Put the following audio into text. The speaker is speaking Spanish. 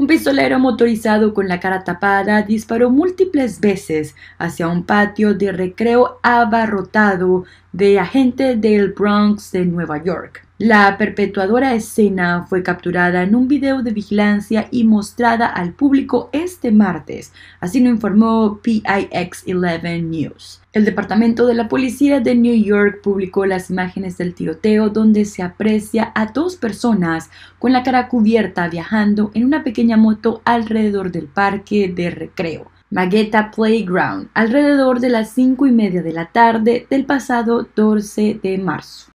Un pistolero motorizado con la cara tapada disparó múltiples veces hacia un patio de recreo abarrotado de agentes del Bronx de Nueva York. La perpetuadora escena fue capturada en un video de vigilancia y mostrada al público este martes, así lo informó PIX11 News. El Departamento de la Policía de New York publicó las imágenes del tiroteo donde se aprecia a dos personas con la cara cubierta viajando en una pequeña moto alrededor del parque de recreo. Magueta Playground, alrededor de las cinco y media de la tarde del pasado 12 de marzo.